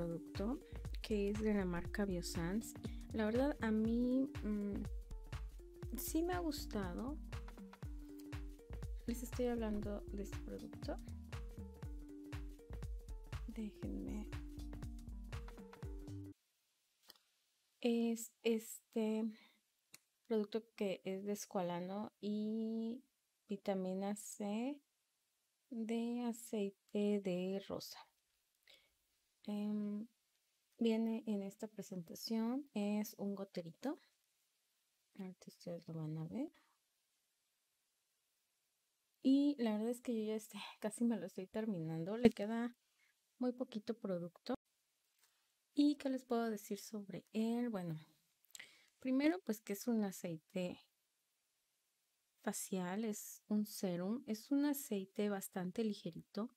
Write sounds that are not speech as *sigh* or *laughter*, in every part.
producto que es de la marca Biosans. La verdad a mí mm, sí me ha gustado. Les estoy hablando de este producto. Déjenme. Es este producto que es de escualano y vitamina C de aceite de rosa. Em, viene en esta presentación es un goterito. ustedes lo van a ver. Y la verdad es que yo ya este, *laughs* casi me lo estoy terminando. Le queda muy poquito producto. ¿Y qué les puedo decir sobre él? Bueno, primero pues que es un aceite facial, es un serum, es un aceite bastante ligerito,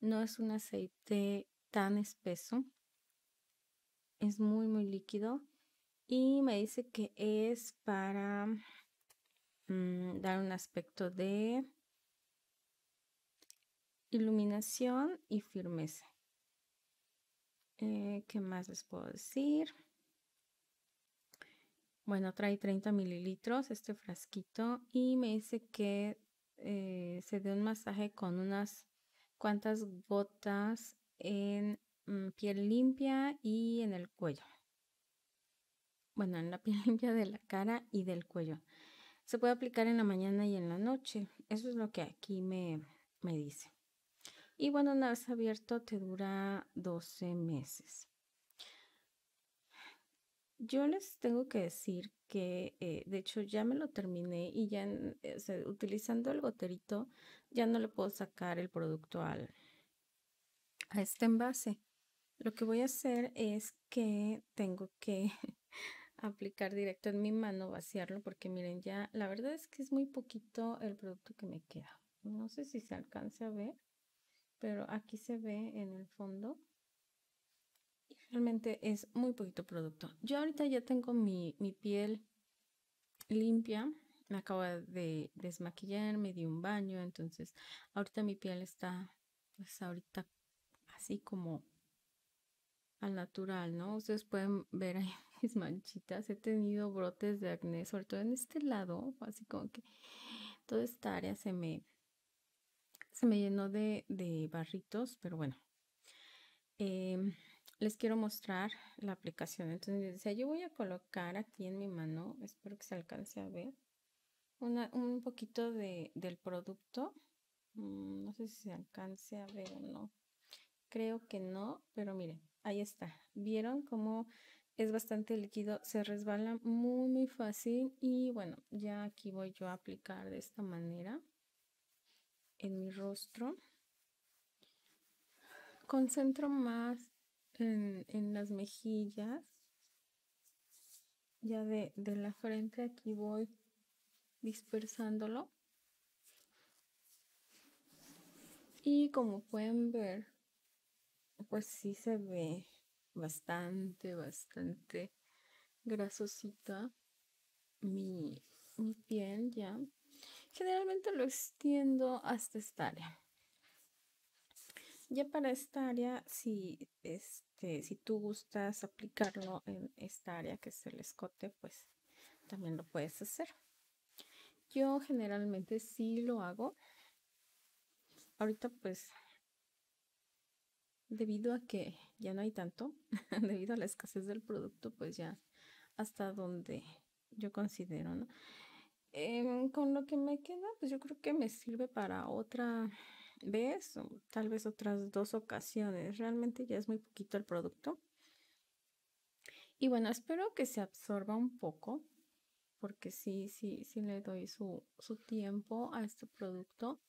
no es un aceite tan espeso. Es muy, muy líquido. Y me dice que es para mm, dar un aspecto de iluminación y firmeza. Eh, ¿Qué más les puedo decir? Bueno, trae 30 mililitros este frasquito y me dice que eh, se dé un masaje con unas cuantas gotas en mm, piel limpia y en el cuello. Bueno, en la piel *laughs* limpia de la cara y del cuello. Se puede aplicar en la mañana y en la noche. Eso es lo que aquí me, me dice. Y bueno, una vez abierto te dura 12 meses. Yo les tengo que decir que, eh, de hecho, ya me lo terminé y ya eh, utilizando el goterito, ya no le puedo sacar el producto al, a este envase. Lo que voy a hacer es que tengo que *laughs* aplicar directo en mi mano, vaciarlo, porque miren ya, la verdad es que es muy poquito el producto que me queda. No sé si se alcance a ver, pero aquí se ve en el fondo. y Realmente es muy poquito producto. Yo ahorita ya tengo mi, piel limpia. Me acabo de desmaquillar, me di un baño, entonces ahorita mi piel está pues ahorita así como al natural, ¿no? Ustedes pueden ver ahí *laughs* mis manchitas. He tenido brotes de acné, sobre todo en este lado, así como que toda esta área se me, se me llenó de, barritos, pero bueno. Em, les quiero mostrar la aplicación. Entonces, yo voy a colocar aquí en mi mano, espero que se alcance a ver, un poquito de, del producto. Mm, no sé si se alcance a ver o no. Creo que no, pero miren, ahí está. ¿Vieron cómo es bastante líquido? Se resbala muy, muy fácil. Y bueno, ya aquí voy yo a aplicar de esta manera en mi rostro. Concentro más en, las mejillas. Ya de, de la frente aquí voy dispersándolo. Y como pueden ver, pues sí se ve bastante, bastante grasosita mi, piel ya. Generalmente lo extiendo hasta esta área. Ya para esta área, si, este, si tú gustas aplicarlo en esta área que es el escote, pues también lo puedes hacer. Yo generalmente sí lo hago. Ahorita pues debido a que ya no hay tanto, *laughs* debido a la escasez del producto, pues ya hasta donde yo considero, ¿no? Em, con lo que me queda, pues yo creo que me sirve para otra vez, tal vez otras dos ocasiones. Realmente ya es muy poquito el producto. Y bueno, espero que se absorba un poco, porque sí, sí, sí le doy su tiempo a este producto.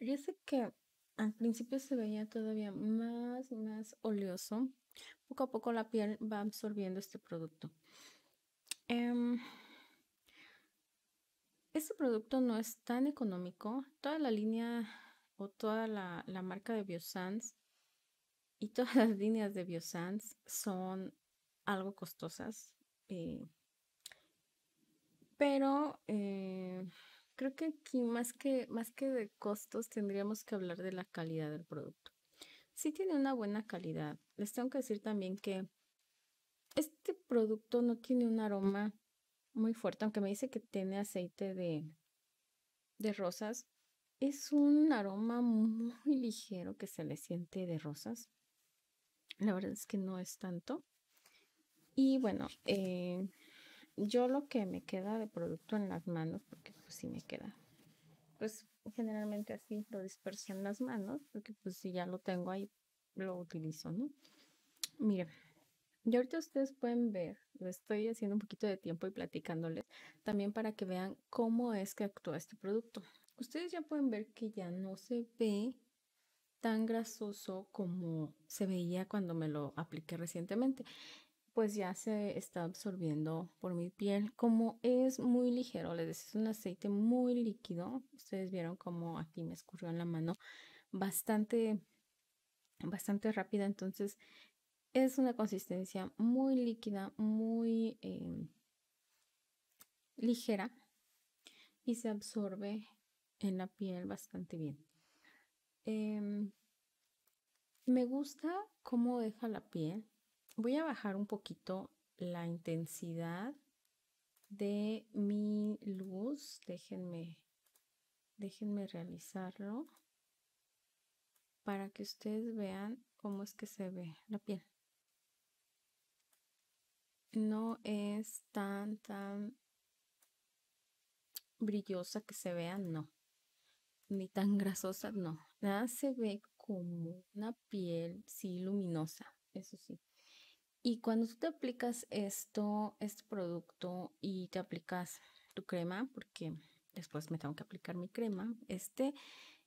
Yo sé que al principio se veía todavía más más oleoso. Poco a poco la piel va absorbiendo este producto. Em, este producto no es tan económico. Toda la línea o toda la, marca de Biosans y todas las líneas de Biosans son algo costosas. Eh, pero eh, Creo que aquí más que, más que de costos tendríamos que hablar de la calidad del producto. Sí tiene una buena calidad. Les tengo que decir también que este producto no tiene un aroma muy fuerte, aunque me dice que tiene aceite de, de rosas. Es un aroma muy ligero que se le siente de rosas. La verdad es que no es tanto. Y bueno, eh, yo lo que me queda de producto en las manos, porque pues sí me queda, pues generalmente así lo disperso en las manos, porque pues si ya lo tengo ahí, lo utilizo, ¿no? Mira, yo ahorita ustedes pueden ver, lo estoy haciendo un poquito de tiempo y platicándoles también para que vean cómo es que actúa este producto. Ustedes ya pueden ver que ya no se ve tan grasoso como se veía cuando me lo apliqué recientemente pues ya se está absorbiendo por mi piel. Como es muy ligero, les decía, es un aceite muy líquido. Ustedes vieron cómo aquí me escurrió en la mano bastante, bastante rápida. Entonces es una consistencia muy líquida, muy em, ligera y se absorbe en la piel bastante bien. Em, me gusta cómo deja la piel voy a bajar un poquito la intensidad de mi luz. Déjenme, déjenme realizarlo para que ustedes vean cómo es que se ve la piel. No es tan, tan brillosa que se vea, no. Ni tan grasosa, no. Nada se ve como una piel, sí, luminosa, eso sí. Y cuando tú te aplicas esto, este producto y te aplicas tu crema, porque después me tengo que aplicar mi crema, este,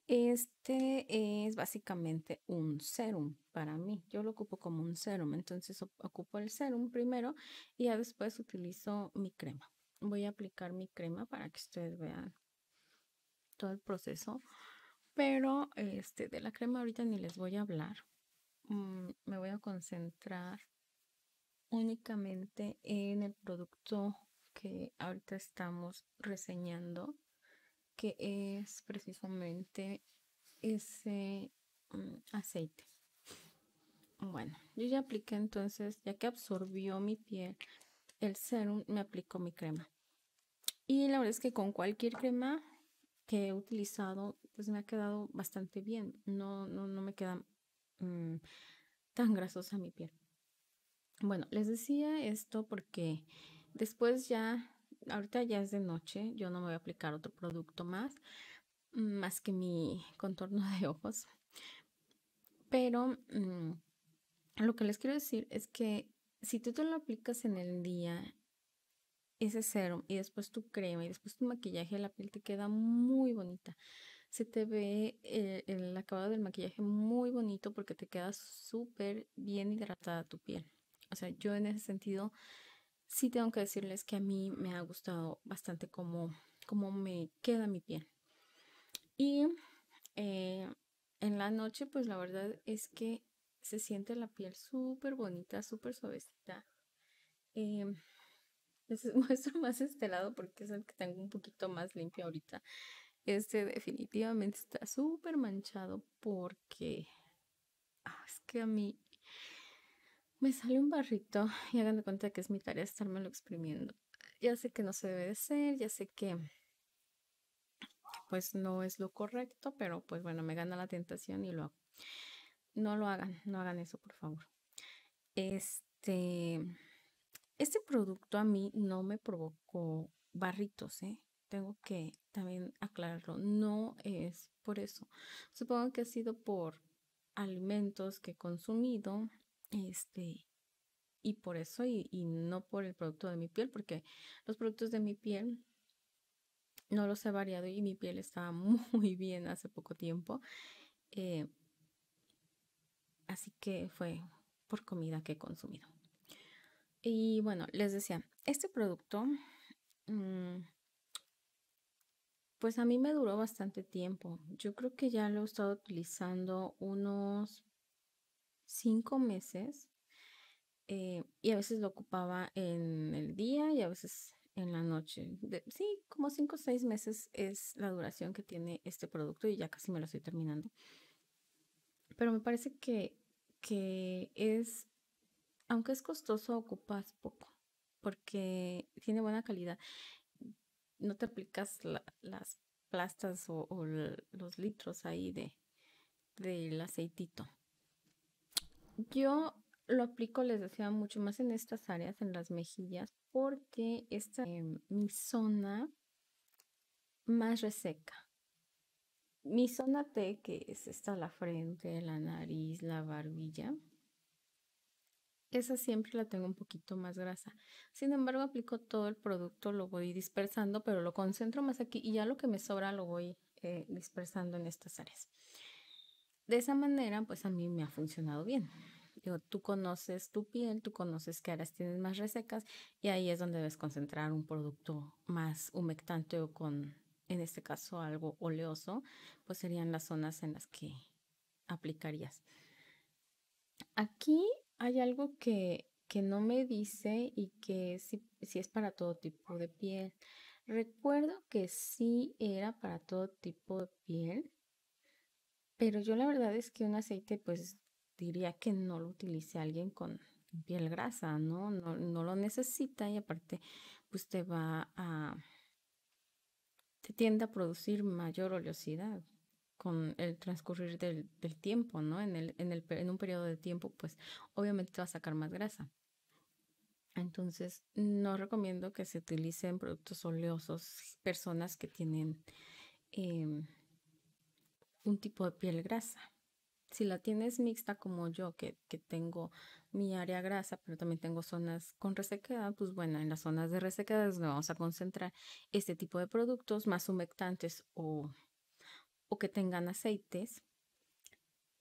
este es básicamente un serum para mí. Yo lo ocupo como un serum, entonces ocupo el serum primero y ya después utilizo mi crema. Voy a aplicar mi crema para que ustedes vean todo el proceso. Pero este de la crema ahorita ni les voy a hablar. Mm, me voy a concentrar únicamente en el producto que ahorita estamos reseñando, que es precisamente ese mm, aceite. Bueno, yo ya apliqué entonces, ya que absorbió mi piel el serum, me aplicó mi crema. Y la verdad es que con cualquier crema que he utilizado, pues me ha quedado bastante bien. No, no, me queda mm, tan grasosa mi piel. Bueno, les decía esto porque después ya, ahorita ya es de noche, yo no me voy a aplicar otro producto más, más que mi *laughs* contorno de ojos. Pero mm, lo que les quiero decir es que si tú te lo aplicas en el día, ese serum y después tu crema y después tu maquillaje, la piel te queda muy bonita. Se te ve el acabado del maquillaje muy bonito porque te queda súper bien hidratada tu piel. O sea, yo en ese sentido sí tengo que decirles que a mí me ha gustado bastante cómo, me queda mi piel. Y eh, en la noche, pues la verdad es que se siente la piel súper bonita, súper suavecita. Eh, les *laughs* muestro más este lado porque es el que tengo un poquito más limpio ahorita. Este definitivamente está súper manchado porque ah, es que a mí me sale un barrito y hagan de cuenta que es mi tarea lo exprimiendo. Ya sé que no se debe de ser, ya sé que, pues no es lo correcto, pero pues bueno, me gana la tentación y lo hago. No lo hagan, no hagan eso, por favor. Este, este producto a mí no me provocó barritos, ¿eh? Tengo que también aclararlo. No es por eso. Supongo que ha sido por alimentos que he consumido este, y por eso, y, no por el producto de mi piel, porque los productos de mi piel no los he variado y mi piel estaba *laughs* muy bien hace poco tiempo. Eh, así que fue por comida que he consumido. Y bueno, les decía, este producto, mm, pues a mí me duró bastante tiempo. Yo creo que ya lo he estado utilizando unos cinco meses eh, y a veces lo ocupaba en el día y a veces en la noche. sí, como cinco o seis meses es la duración que tiene este producto y ya casi me lo estoy terminando. Pero me parece que, que es, aunque es costoso, ocupas poco porque tiene buena calidad. No te aplicas las plastas o, o, los litros ahí de, del aceitito. Yo lo aplico, les decía, mucho más en estas áreas, en las mejillas, porque esta es em, mi zona más reseca. Mi zona T, que es esta, la frente, la nariz, la barbilla, esa siempre la tengo un poquito más grasa. Sin embargo, aplico todo el producto, lo voy dispersando, pero lo concentro más aquí y ya lo que me sobra lo voy eh, dispersando en estas áreas de esa manera, pues a mí me ha funcionado bien. tú conoces tu piel, tú conoces qué áreas tienes más resecas y ahí es donde debes concentrar un producto más humectante o con, en este caso, algo oleoso, pues serían las zonas en las que aplicarías. Aquí hay algo que, que no me dice y que si, si es para todo tipo de piel. Recuerdo que sí era para todo tipo de piel, pero yo la verdad es que un aceite, pues diría que no lo utilice alguien con piel grasa, ¿no? No, lo necesita y aparte, pues te va a... te tiende a producir mayor oleosidad con el transcurrir del, tiempo, ¿no? En, el, en, el, en un periodo de tiempo, pues obviamente te va a sacar más grasa. Entonces, no recomiendo que se utilicen productos oleosos personas que tienen em, un tipo de piel grasa. Si la tienes mixta como yo, que, tengo mi área grasa, pero también tengo zonas con resequedad, pues bueno, en las zonas de resequedad nos vamos a concentrar este tipo de productos más humectantes o, que tengan aceites.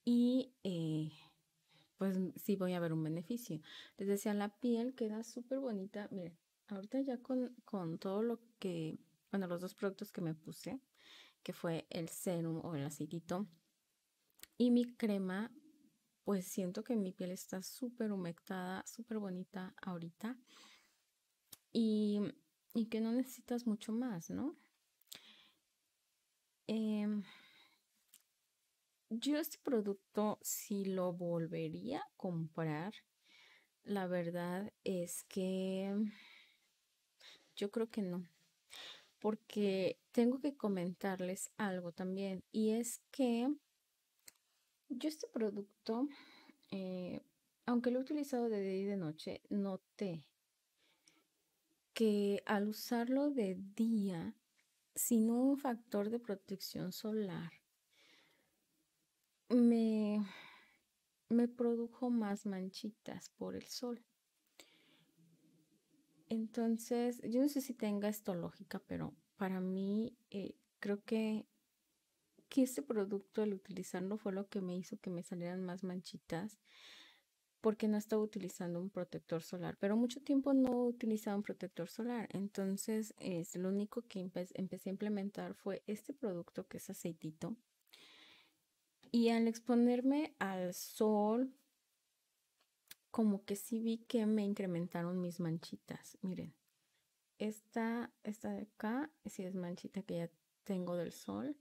Y eh, pues sí voy a ver un beneficio. Les decía, la piel queda súper bonita. Miren, ahorita ya con, con todo lo que, bueno, los dos productos que me puse, que fue el serum o el aceitito Y mi crema, pues siento que mi piel está súper humectada, súper bonita ahorita. Y, que no necesitas mucho más, ¿no? Em, yo este producto, si lo volvería a comprar, la verdad es que yo creo que no porque tengo que comentarles algo también y es que yo este producto, eh, aunque lo he utilizado de día y de noche, noté que al usarlo de día, sin un factor de protección solar, me produjo más manchitas por el sol. Entonces, yo no sé si tenga esto lógica, pero para mí eh, creo que, que este producto, al utilizarlo, fue lo que me hizo que me salieran más manchitas porque no estaba utilizando un protector solar, pero mucho tiempo no utilizaba un protector solar. Entonces, es lo único que empecé a implementar fue este producto que es aceitito. Y al exponerme al sol, como que sí vi que me incrementaron mis manchitas. Miren, esta, de acá, si es manchita que ya tengo del sol.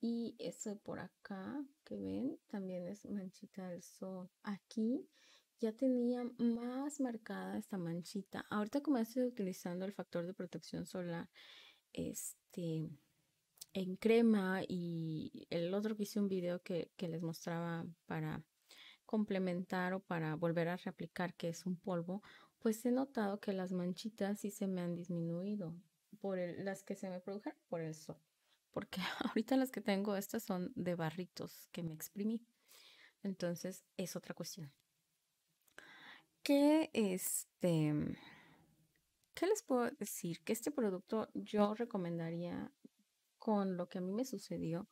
Y esta de por acá, que ven, también es manchita del sol. Aquí ya tenía más marcada esta manchita. Ahorita como estoy utilizando el factor de protección solar, este, en crema y el otro que hice un video que, que les mostraba para complementar o para volver a reaplicar que es un polvo, pues he notado que las manchitas sí se me han disminuido por las que se me produjeron por el sol. Porque *laughs* ahorita las que tengo, estas son de barritos que me exprimí. Entonces es otra cuestión. Que este, ¿qué les puedo decir? Que este producto yo recomendaría con lo que a mí me sucedió,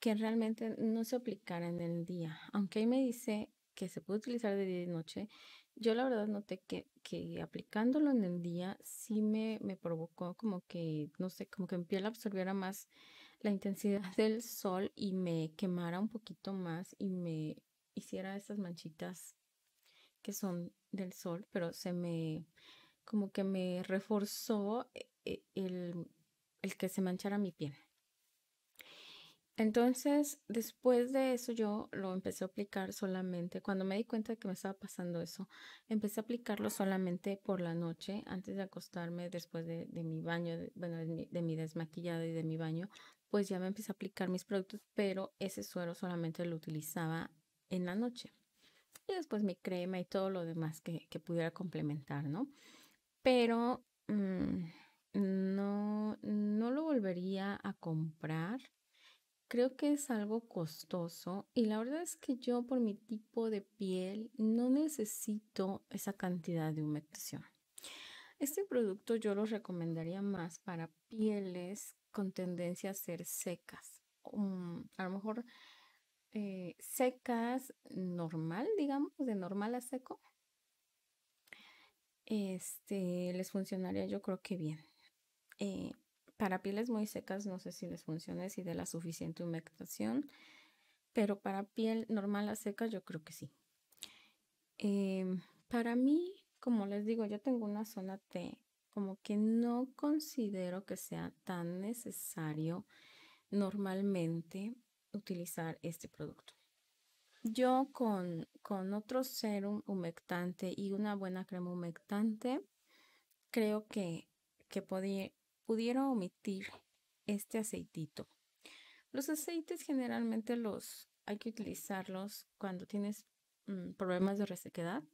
que realmente no se aplicara en el día. Aunque ahí me dice que se puede utilizar de día y noche, yo la verdad noté que, aplicándolo en el día sí me, me provocó como que, no sé, como que mi piel absorbiera más la intensidad *laughs* del sol y me quemara un poquito más y me hiciera esas manchitas que son del sol, pero se me, como que me reforzó eh, eh, el, el que se manchara mi piel. Entonces, después de eso, yo lo empecé a aplicar solamente, cuando me di cuenta de que me estaba pasando eso, empecé a aplicarlo solamente por la noche, antes de acostarme, después de, mi baño, bueno, de mi, desmaquillada desmaquillado y de mi baño, pues ya me empecé a aplicar mis productos, pero ese suero solamente lo utilizaba en la noche. Y después mi crema y todo lo demás que, pudiera complementar, ¿no? Pero mm, no, no lo volvería a comprar Creo que es algo costoso y la verdad es que yo por mi tipo de piel no necesito esa cantidad de humectación. Este producto yo lo recomendaría más para pieles con tendencia a ser secas. Mm, a lo mejor eh, secas normal, digamos, de normal a seco. Este les funcionaría yo creo que bien. Eh, para pieles muy secas no sé si les funcione, si de la suficiente humectación, pero para piel normal a seca yo creo que sí. Em, para mí, como les digo, yo tengo una zona T, como que no considero que sea tan necesario normalmente utilizar este producto. Yo con, otro serum humectante y una buena crema humectante, creo que, que pudiera omitir este aceitito. Los aceites generalmente los hay que utilizarlos cuando tienes mm, problemas de resequedad.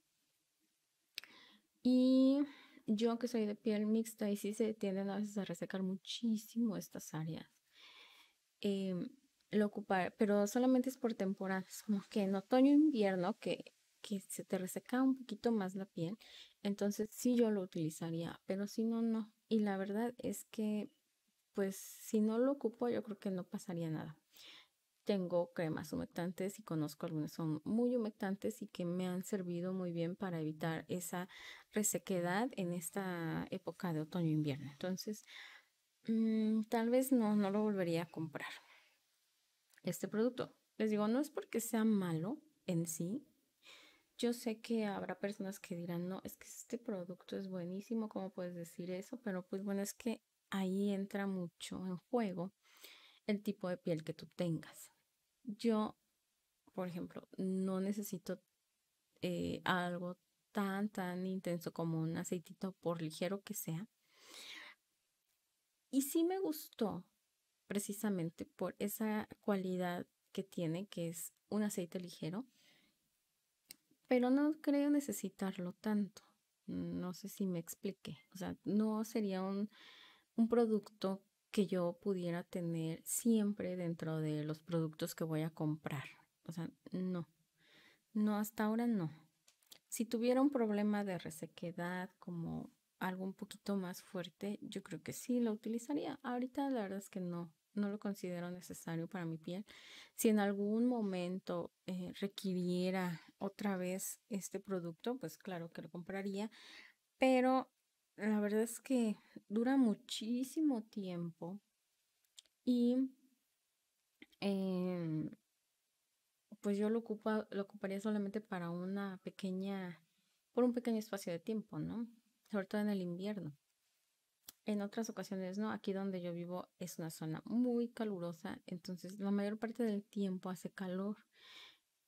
Y yo que soy de piel mixta y sí se tienden a veces a resecar muchísimo estas áreas. Em, lo ocupar, pero solamente es por temporadas, como que en otoño e invierno que, que se te reseca un poquito más la piel, entonces sí yo lo utilizaría, pero si no, no. Y la verdad es que, pues si no lo ocupo, yo creo que no pasaría nada. Tengo cremas humectantes y conozco algunas son muy humectantes y que me han servido muy bien para evitar esa resequedad en esta época de otoño-invierno. Entonces, mm, tal vez no, no lo volvería a comprar. Este producto, les digo, no es porque sea malo en sí, yo sé que habrá personas que dirán, no, es que este producto es buenísimo, ¿cómo puedes decir eso? Pero pues bueno, es que ahí entra mucho en juego el tipo de piel que tú tengas. Yo, por ejemplo, no necesito eh, algo tan, tan intenso como un aceitito, por ligero que sea. Y sí me gustó precisamente por esa cualidad que tiene, que es un aceite ligero, pero no creo necesitarlo tanto. No sé si me expliqué. O sea, no sería un, un producto que yo pudiera tener siempre dentro de los productos que voy a comprar. O sea, no. No, hasta ahora no. Si tuviera un problema de resequedad como algo un poquito más fuerte, yo creo que sí lo utilizaría. Ahorita la verdad es que no, no lo considero necesario para mi piel. Si en algún momento eh, requiriera otra vez este producto, pues claro que lo compraría, pero la verdad es que dura muchísimo tiempo y em, pues yo lo, lo ocuparía solamente para una pequeña, por un pequeño espacio de tiempo, ¿no? Sobre todo en el invierno en otras ocasiones no, aquí donde yo vivo es una zona muy calurosa, entonces la mayor parte del tiempo hace calor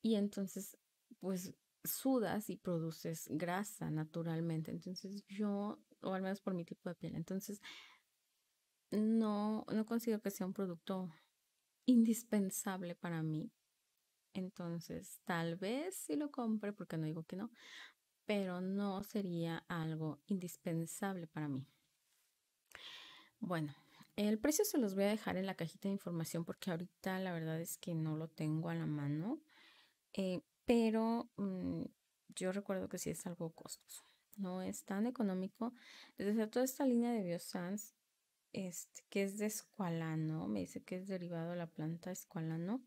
y entonces pues sudas y produces grasa naturalmente, entonces yo, o al menos por mi tipo de piel, entonces no, no considero que sea un producto indispensable para mí. Entonces, tal vez si lo compre, porque no digo que no, pero no sería algo indispensable para mí. Bueno, el precio se los voy a dejar en la cajita de información porque ahorita la verdad es que no lo tengo a la mano, eh, pero mm, yo recuerdo que sí es algo costoso. No es tan económico. Desde toda esta línea de Biosans, este, que es de escualano, me dice que es derivado de la planta escualano,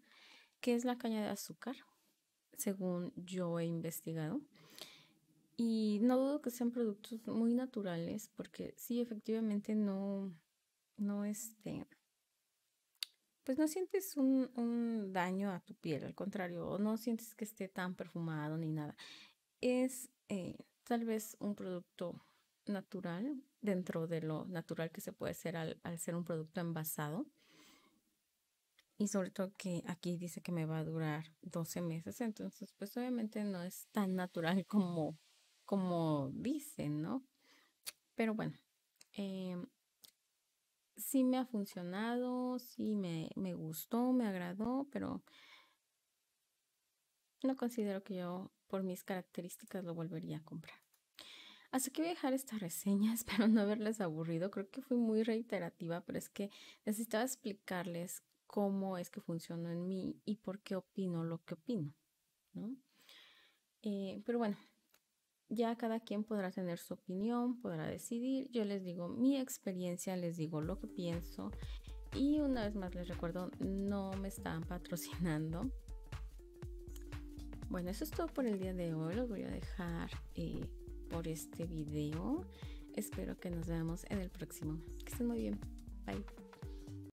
que es la caña de azúcar, según yo he investigado. Y no dudo que sean productos muy naturales, porque sí, efectivamente no, no este, pues no sientes un, daño a tu piel, al contrario, no sientes que esté tan perfumado ni nada. Es eh, tal vez un producto natural dentro de lo natural que se puede ser al, al ser un producto envasado. Y sobre todo que aquí dice que me va a durar 12 meses, entonces pues obviamente no es tan natural como como dicen, ¿no? Pero bueno, em, sí me ha funcionado, sí me, gustó, me agradó, pero no considero que yo por mis características lo volvería a comprar. Así que voy a dejar esta reseña, *laughs* espero no haberles aburrido, creo que fui muy reiterativa, pero es que necesitaba explicarles cómo es que funcionó en mí y por qué opino lo que opino, ¿no? Eh, pero bueno, ya cada quien podrá tener su opinión, podrá decidir. Yo les digo mi experiencia, les digo lo que pienso. Y una vez más les recuerdo, no me están patrocinando. Bueno, eso es todo por el día de hoy. Los voy a dejar eh, por este video. Espero que nos veamos en el próximo. Que estén muy bien. Bye.